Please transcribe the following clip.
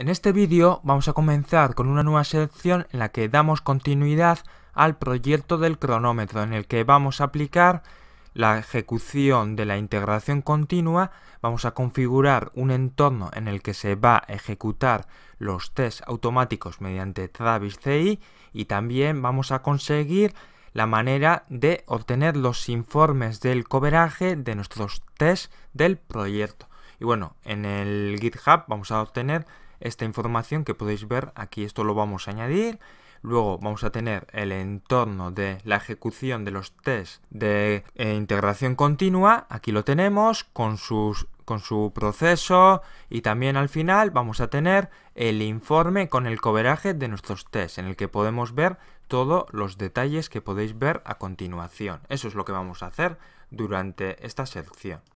En este vídeo vamos a comenzar con una nueva sección en la que damos continuidad al proyecto del cronómetro en el que vamos a aplicar la ejecución de la integración continua, vamos a configurar un entorno en el que se va a ejecutar los tests automáticos mediante Travis CI y también vamos a conseguir la manera de obtener los informes del coberaje de nuestros tests del proyecto. Y bueno, en el GitHub vamos a obtener esta información que podéis ver aquí. Esto lo vamos a añadir. Luego vamos a tener el entorno de la ejecución de los tests de eh, integración continua. Aquí lo tenemos con, su proceso y también al final vamos a tener el informe con el coberaje de nuestros tests en el que podemos ver todos los detalles que podéis ver a continuación. Eso es lo que vamos a hacer durante esta sección.